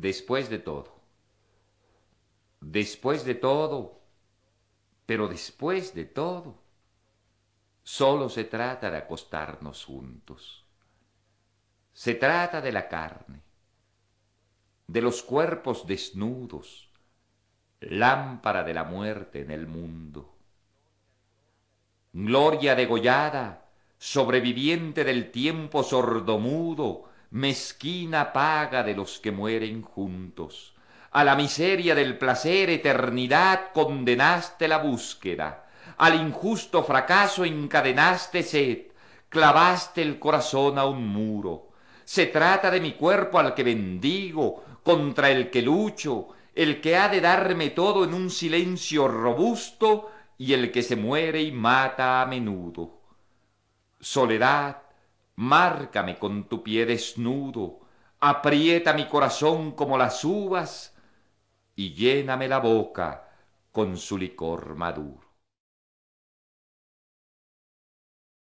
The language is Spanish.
después de todo. Después de todo, pero después de todo, solo se trata de acostarnos juntos. Se trata de la carne, de los cuerpos desnudos, lámpara de la muerte en el mundo. Gloria degollada, sobreviviente del tiempo sordomudo, mezquina paga de los que mueren juntos. A la miseria del placer eternidad condenaste la búsqueda, al injusto fracaso encadenaste sed, clavaste el corazón a un muro. Se trata de mi cuerpo al que bendigo, contra el que lucho, el que ha de darme todo en un silencio robusto y el que se muere y mata a menudo. Soledad, Márcame con tu pie desnudo, aprieta mi corazón como las uvas y lléname la boca con su licor maduro.